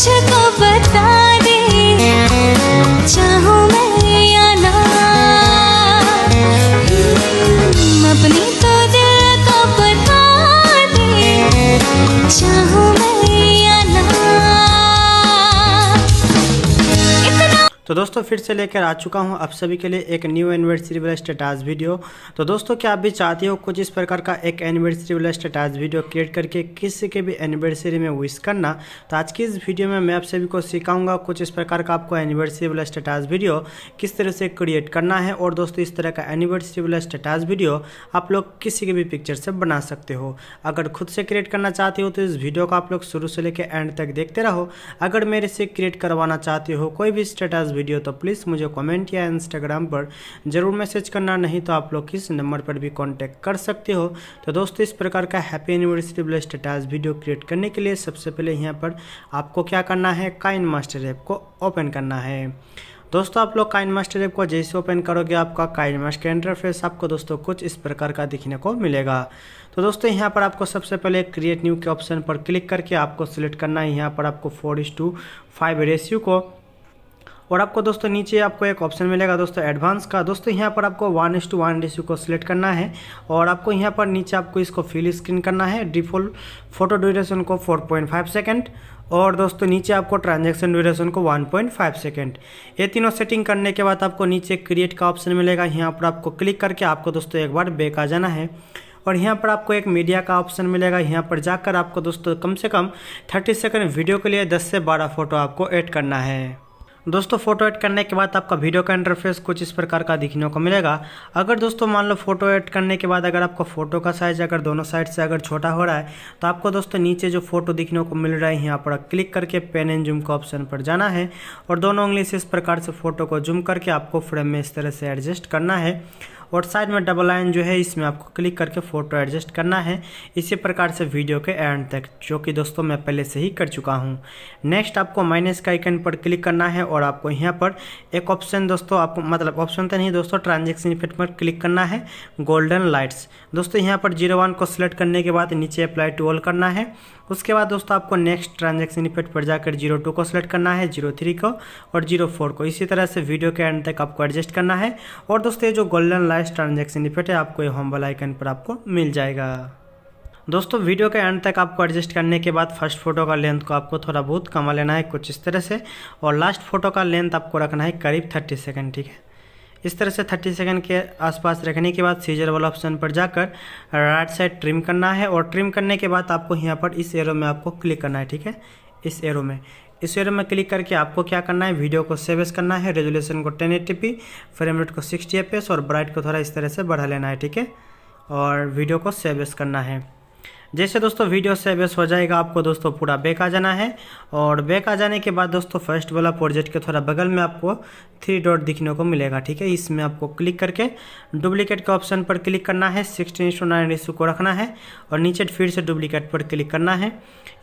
मुझको बता दे चाहूँ मैं या अपनी तो दिल को बता दे चाहूँ तो दोस्तों फिर से लेकर आ चुका हूँ आप सभी के लिए एक न्यू एनिवर्सरी वाला स्टेटास वीडियो तो दोस्तों क्या आप भी चाहते हो कुछ इस प्रकार का एक एनिवर्सरी वाला स्टेटास वीडियो क्रिएट करके किसी के भी एनिवर्सरी में विश करना तो आज की इस वीडियो में मैं आप सभी को सिखाऊंगा कुछ इस प्रकार का आपको एनिवर्सरी वाला स्टेटास वीडियो किस तरह से क्रिएट करना है और दोस्तों इस तरह का एनिवर्सरी वाला स्टेटास वीडियो आप लोग किसी के भी पिक्चर से बना सकते हो अगर खुद से क्रिएट करना चाहते हो तो इस वीडियो को आप लोग शुरू से लेकर एंड तक देखते रहो अगर मेरे से क्रिएट करवाना चाहते हो कोई भी स्टेटस वीडियो तो प्लीज़ मुझे कमेंट या इंस्टाग्राम पर ज़रूर मैसेज करना नहीं तो आप लोग किस नंबर पर भी कांटेक्ट कर सकते हो तो दोस्तों इस प्रकार का हैप्पी एनिवर्सरी ब्लस स्टेटास वीडियो क्रिएट करने के लिए सबसे पहले यहाँ पर आपको क्या करना है काइन मास्टर ऐप को ओपन करना है दोस्तों आप लोग काइन मास्टर ऐप को जैसे ओपन करोगे आपका काइन मास्टर इंटरफेस आपको दोस्तों कुछ इस प्रकार का दिखने को मिलेगा तो दोस्तों यहाँ पर आपको सबसे पहले क्रिएट न्यू के ऑप्शन पर क्लिक करके आपको सिलेक्ट करना है यहाँ पर आपको फोर इस टू फाइव रेशियो को और आपको दोस्तों नीचे आपको एक ऑप्शन मिलेगा दोस्तों एडवांस का दोस्तों यहाँ पर आपको one is to one ratio को सिलेक्ट करना है और आपको यहाँ पर नीचे आपको इसको फिल स्क्रीन करना है डिफॉल्ट फोटो ड्यूरेशन को फोर पॉइंट फाइव सेकेंड और दोस्तों नीचे आपको ट्रांजेक्शन ड्यूरेशन को 1.5 सेकेंड ये तीनों सेटिंग करने के बाद आपको नीचे क्रिएट का ऑप्शन मिलेगा यहाँ पर आपको क्लिक करके आपको दोस्तों एक बार बैक आ जाना है और यहाँ पर आपको एक मीडिया का ऑप्शन मिलेगा यहाँ पर जाकर आपको दोस्तों कम से कम 30 सेकंड वीडियो के लिए 10 से 12 फ़ोटो आपको ऐड करना है दोस्तों फोटो ऐड करने के बाद आपका वीडियो का इंटरफेस कुछ इस प्रकार का दिखने को मिलेगा अगर दोस्तों मान लो फोटो ऐड करने के बाद अगर आपका फोटो का साइज अगर दोनों साइड से अगर छोटा हो रहा है तो आपको दोस्तों नीचे जो फोटो दिखने को मिल रहा है यहाँ पर क्लिक करके पेन एंड जूम का ऑप्शन पर जाना है और दोनों उंगली से इस प्रकार से फोटो को जूम करके आपको फ्रेम में इस तरह से एडजस्ट करना है और साइड में डबल लाइन जो है इसमें आपको क्लिक करके फ़ोटो एडजस्ट करना है इसी प्रकार से वीडियो के एंड तक जो कि दोस्तों मैं पहले से ही कर चुका हूँ नेक्स्ट आपको माइनस का आइकन पर क्लिक करना है और आपको यहाँ पर एक ऑप्शन दोस्तों आपको मतलब ऑप्शन तो नहीं दोस्तों ट्रांजेक्शन इफेक्ट पर क्लिक करना है गोल्डन लाइट्स दोस्तों यहाँ पर जीरो वन को सिलेक्ट करने के बाद नीचे अप्लाई टू ऑल करना है उसके बाद दोस्तों आपको नेक्स्ट ट्रांजेक्शन इफेक्ट पर जाकर जीरो टू को सेलेक्ट करना है जीरो थ्री को और जीरो फोर को इसी तरह से वीडियो के एंड तक आपको एडजस्ट करना है और दोस्तों ये जो गोल्डन लाइस ट्रांजेक्शन इफेक्ट है आपको ये होम वाला आइकन पर आपको मिल जाएगा दोस्तों वीडियो के एंड तक आपको एडजस्ट करने के बाद फर्स्ट फोटो का लेंथ को आपको थोड़ा बहुत कमा लेना है कुछ इस तरह से और लास्ट फोटो का लेंथ आपको रखना है करीब थर्टी सेकेंड ठीक है इस तरह से 30 सेकंड के आसपास रखने के बाद सीजर वाला ऑप्शन पर जाकर राइट साइड ट्रिम करना है और ट्रिम करने के बाद आपको यहाँ पर इस एरो में आपको क्लिक करना है ठीक है इस एरो में इस एरो में क्लिक करके आपको क्या करना है वीडियो को सेवेस करना है रेजोल्यूशन को टेन एटी फ्रेम रेट को सिक्सटी एफ और ब्राइट को थोड़ा इस तरह से बढ़ा लेना है ठीक है और वीडियो को सेवेस करना है जैसे दोस्तों वीडियो से बेस हो जाएगा आपको दोस्तों पूरा बैक आ जाना है और बैक आ जाने के बाद दोस्तों फर्स्ट वाला प्रोजेक्ट के थोड़ा बगल में आपको थ्री डॉट दिखने को मिलेगा ठीक है इसमें आपको क्लिक करके डुप्लीकेट के ऑप्शन पर क्लिक करना है सिक्सटीन इशू नाइन इशू को रखना है और नीचे फिर से डुप्लीकेट पर क्लिक करना है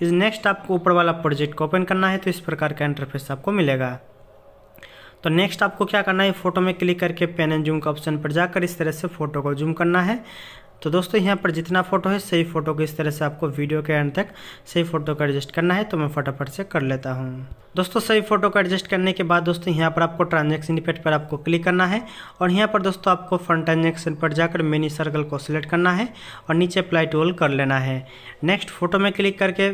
इस नेक्स्ट आपको ऊपर वाला प्रोजेक्ट को ओपन करना है तो इस प्रकार का इंटरफेस आपको मिलेगा तो नेक्स्ट आपको क्या करना है फ़ोटो में क्लिक करके पेन एंड जूम का ऑप्शन पर जाकर इस तरह से फ़ोटो को जूम करना है तो दोस्तों यहाँ पर जितना फ़ोटो है सही फ़ोटो को इस तरह से आपको वीडियो के एंड तक सही फ़ोटो का एडजस्ट करना है तो मैं फटाफट से कर लेता हूँ दोस्तों सही फ़ोटो का एडजस्ट करने के बाद दोस्तों यहाँ पर आपको ट्रांजेक्शन इफेक्ट पर आपको क्लिक करना है और यहाँ पर दोस्तों आपको फ्रंट ट्रांजेक्शन पर जाकर मिनी सर्कल को सिलेक्ट करना है और नीचे अप्लाई टूल कर लेना है नेक्स्ट फोटो में क्लिक करके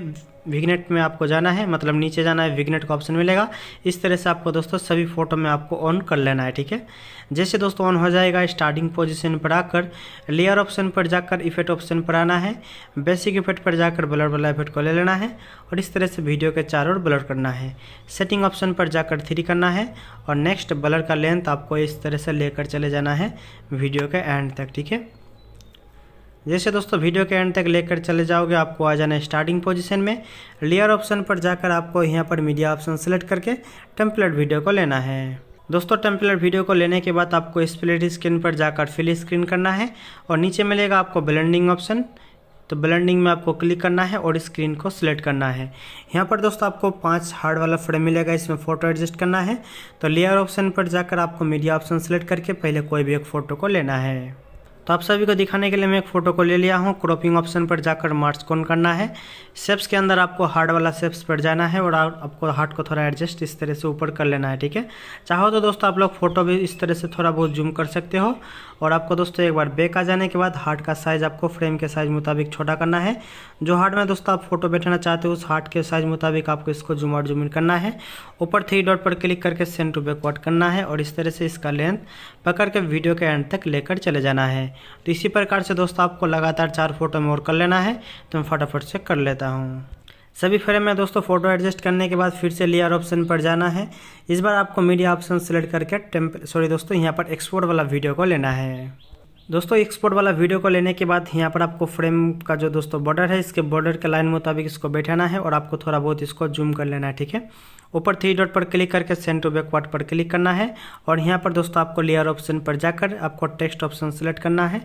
विगनेट में आपको जाना है मतलब नीचे जाना है विगनेट का ऑप्शन मिलेगा इस तरह से आपको दोस्तों सभी फ़ोटो में आपको ऑन कर लेना है ठीक है जैसे दोस्तों ऑन हो जाएगा स्टार्टिंग पोजीशन पर आकर लेयर ऑप्शन पर जाकर इफेक्ट ऑप्शन पर आना है बेसिक इफेक्ट पर जाकर ब्लर वाला इफेक्ट को ले लेना है और इस तरह से वीडियो के चारों ओर ब्लर करना है सेटिंग ऑप्शन पर जाकर थ्री करना है और नेक्स्ट ब्लर का लेंथ आपको इस तरह से लेकर चले जाना है वीडियो के एंड तक ठीक है जैसे दोस्तों वीडियो के एंड तक लेकर चले जाओगे आपको आ जाना है स्टार्टिंग पोजीशन में लेयर ऑप्शन पर जाकर आपको यहाँ पर मीडिया ऑप्शन सेलेक्ट करके टेम्पलेट वीडियो को लेना है दोस्तों टेम्पलेट वीडियो को लेने के बाद आपको स्प्लिट स्क्रीन पर जाकर फिल स्क्रीन करना है और नीचे मिलेगा आपको ब्लेंडिंग ऑप्शन तो ब्लेंडिंग में आपको क्लिक करना है और स्क्रीन को सिलेक्ट करना है यहाँ पर दोस्तों आपको पांच हार्ड वाला फ्रेम मिलेगा इसमें फ़ोटो एडजस्ट करना है तो लेयर ऑप्शन पर जाकर आपको मीडिया ऑप्शन सेलेक्ट करके पहले कोई भी एक फ़ोटो को लेना है तो आप सभी को दिखाने के लिए मैं एक फ़ोटो को ले लिया हूँ क्रॉपिंग ऑप्शन पर जाकर मार्च कौन करना है सेप्स के अंदर आपको हार्ड वाला सेप्स पर जाना है और आपको हार्ट को थोड़ा एडजस्ट इस तरह से ऊपर कर लेना है ठीक है चाहो तो दोस्तों आप लोग फोटो भी इस तरह से थोड़ा बहुत जूम कर सकते हो और आपको दोस्तों एक बार बैक आ जाने के बाद हार्ट का साइज़ आपको फ्रेम के साइज़ मुताबिक छोटा करना है जो हार्ट में दोस्तों आप फोटो बैठाना चाहते हो उस हार्ट के साइज़ मुताबिक आपको इसको जुम आउट जूम इन करना है ऊपर थ्री डॉट पर क्लिक करके सेंड टू बैकवर्ड करना है और इस तरह से इसका लेंथ पकड़ के वीडियो के एंड तक लेकर चले जाना है तो इसी प्रकार से दोस्तों आपको लगातार चार फोटो में और कर लेना है तो मैं फटाफट से कर लेता हूँ सभी फ्रेम में दोस्तों फोटो एडजस्ट करने के बाद फिर से लेयर ऑप्शन पर जाना है इस बार आपको मीडिया ऑप्शन सेलेक्ट करके टेम्प सॉरी दोस्तों यहाँ पर एक्सपोर्ट वाला वीडियो को लेना है दोस्तों एक्सपोर्ट वाला वीडियो को लेने के बाद यहाँ पर आपको फ्रेम का जो दोस्तों बॉर्डर है इसके बॉर्डर के लाइन मुताबिक इसको बैठाना है और आपको थोड़ा बहुत इसको जूम कर लेना है ठीक है ऊपर थ्री डॉट पर क्लिक करके सेंड टू बैकवर्ड पर क्लिक करना है और यहाँ पर दोस्तों आपको लेयर ऑप्शन पर जाकर आपको टेक्स्ट ऑप्शन सेलेक्ट करना है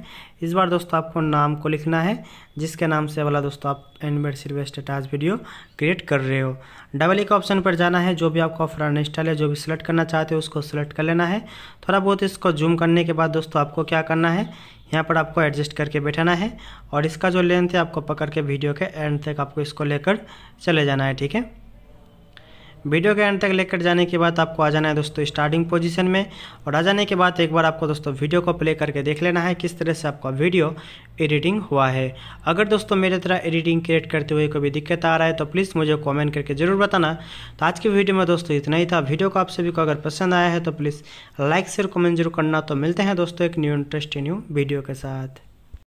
इस बार दोस्तों आपको नाम को लिखना है जिसके नाम से वाला दोस्तों आप एनमेड सिर्फ स्टेटास वीडियो क्रिएट कर रहे हो डबल एक ऑप्शन पर जाना है जो भी आपका ऑफर स्टाइल है जो भी सिलेक्ट करना चाहते हो उसको सिलेक्ट कर लेना है थोड़ा बहुत इसको जूम करने के बाद दोस्तों आपको क्या करना है यहाँ पर आपको एडजस्ट करके बैठाना है और इसका जो लेंथ है आपको पकड़ के वीडियो के एंड तक आपको इसको लेकर चले जाना है ठीक है वीडियो के एंड तक लेकर जाने के बाद आपको आ जाना है दोस्तों स्टार्टिंग पोजीशन में और आ जाने के बाद एक बार आपको दोस्तों वीडियो को प्ले करके देख लेना है किस तरह से आपका वीडियो एडिटिंग हुआ है अगर दोस्तों मेरे तरह एडिटिंग क्रिएट करते हुए कोई दिक्कत आ रहा है तो प्लीज़ मुझे कॉमेंट करके ज़रूर बताना तो आज की वीडियो में दोस्तों इतना ही था वीडियो को आप सभी को अगर पसंद आया है तो प्लीज़ लाइक शेयर कॉमेंट जरूर करना तो मिलते हैं दोस्तों एक न्यू इंटरेस्टिंग न्यू वीडियो के साथ